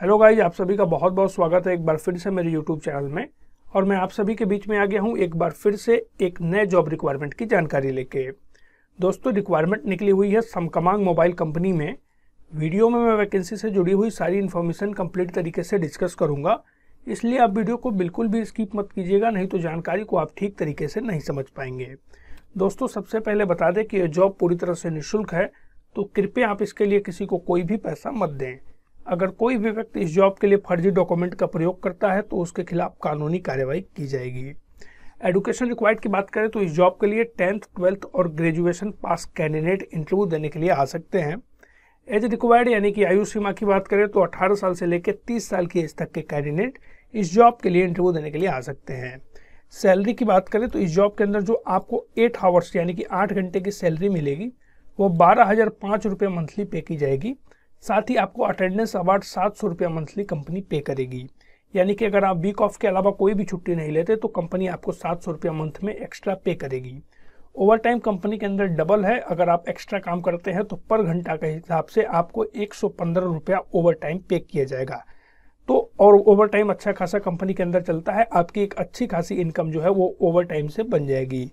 hello guys आप सभी का बहुत बहुत स्वागत है एक बार फिर से मेरे यूट्यूब चैनल में और मैं आप सभी के बीच में आ गया हूँ एक बार फिर से एक नए जॉब रिक्वायरमेंट की जानकारी लेके दोस्तों रिक्वायरमेंट निकली हुई है समकमांग मोबाइल कंपनी में वीडियो में मैं वैकेंसी से जुड़ी हुई सारी इन्फॉर्मेशन कम्प्लीट तरीके से डिस्कस करूँगा इसलिए आप वीडियो को बिल्कुल भी स्कीप मत कीजिएगा नहीं तो जानकारी को आप ठीक तरीके से नहीं समझ पाएंगे दोस्तों सबसे पहले बता दें कि यह जॉब पूरी तरह से निःशुल्क है तो कृपया आप इसके लिए किसी को कोई भी पैसा मत दें अगर कोई भी व्यक्ति इस जॉब के लिए फर्जी डॉक्यूमेंट का प्रयोग करता है तो उसके खिलाफ कानूनी कार्रवाई की जाएगी एडुकेशन रिक्वायर्ड की बात करें तो इस जॉब के लिए टेंथ ट्वेल्थ और ग्रेजुएशन पास कैंडिडेट इंटरव्यू देने के लिए आ सकते हैं एज रिक्वायर्ड यानी कि आयु सीमा की बात करें तो 18 साल से लेकर 30 साल की एज तक के कैंडिडेट इस जॉब के लिए इंटरव्यू देने के लिए आ सकते हैं सैलरी की बात करें तो इस जॉब के अंदर जो आपको एट आवर्स यानी कि आठ घंटे की सैलरी मिलेगी वो बारह हज़ार पाँच रुपये मंथली पे की जाएगी साथ ही आपको अटेंडेंस अवार्ड सात सौ रुपया मंथली कंपनी पे करेगी यानी कि अगर आप वीक ऑफ के अलावा कोई भी छुट्टी नहीं लेते तो कंपनी आपको सात सौ रुपया मंथ में एक्स्ट्रा पे करेगी ओवर टाइम कंपनी के अंदर डबल है अगर आप एक्स्ट्रा काम करते हैं तो पर घंटा के हिसाब से आपको एक सौ पंद्रह रुपया ओवर टाइम पे किया जाएगा तो और ओवर टाइम अच्छा खासा कंपनी के अंदर चलता है आपकी एक अच्छी खासी इनकम जो है वो ओवर टाइम से बन जाएगी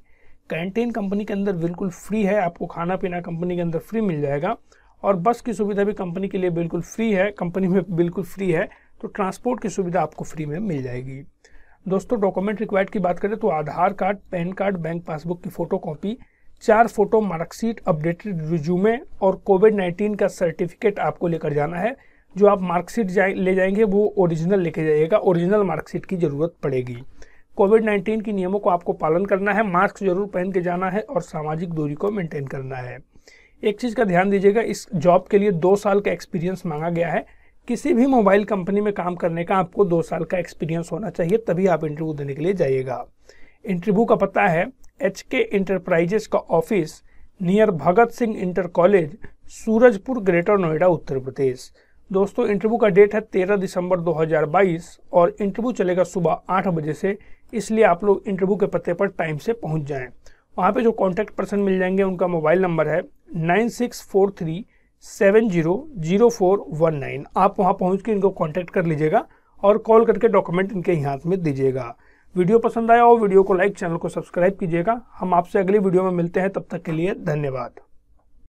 कैंटीन कंपनी के अंदर बिल्कुल फ्री है आपको खाना पीना कंपनी के अंदर फ्री मिल जाएगा और बस की सुविधा भी कंपनी के लिए बिल्कुल फ्री है कंपनी में बिल्कुल फ्री है तो ट्रांसपोर्ट की सुविधा आपको फ्री में मिल जाएगी दोस्तों डॉक्यूमेंट रिक्वायर्ड की बात करें तो Aadhaar card PAN card bank passbook की फोटो कॉपी चार फोटो मार्कशीट अपडेटेड रिज्यूमे और कोविड नाइन्टीन का सर्टिफिकेट आपको लेकर जाना है जो आप मार्कशीट जाए ले जाएंगे वो ओरिजिनल लेके जाइएगा ओरिजिनल मार्कशीट की ज़रूरत पड़ेगी कोविड नाइन्टीन के नियमों को आपको पालन करना है मास्क जरूर पहन के जाना है और सामाजिक दूरी को मेंटेन करना है एक चीज़ का ध्यान दीजिएगा इस जॉब के लिए दो साल का एक्सपीरियंस मांगा गया है किसी भी मोबाइल कंपनी में काम करने का आपको दो साल का एक्सपीरियंस होना चाहिए तभी आप इंटरव्यू देने के लिए जाइएगा इंटरव्यू का पता है एच के इंटरप्राइजेस का office near Bhagat Singh inter college Surajpur greater Noida Uttar Pradesh दोस्तों इंटरव्यू का डेट है 13 दिसंबर 2022 और इंटरव्यू चलेगा सुबह आठ बजे से इसलिए आप लोग इंटरव्यू के पते पर टाइम से पहुंच जाएं वहां पे जो कांटेक्ट पर्सन मिल जाएंगे उनका मोबाइल नंबर है nine six four three seven zero zero four one nine आप वहाँ पहुँच के इनको कॉन्टैक्ट कर लीजिएगा और कॉल करके डॉक्यूमेंट इनके हाथ में दीजिएगा वीडियो पसंद आया हो वीडियो को लाइक चैनल को सब्सक्राइब कीजिएगा हम आपसे अगली वीडियो में मिलते हैं तब तक के लिए धन्यवाद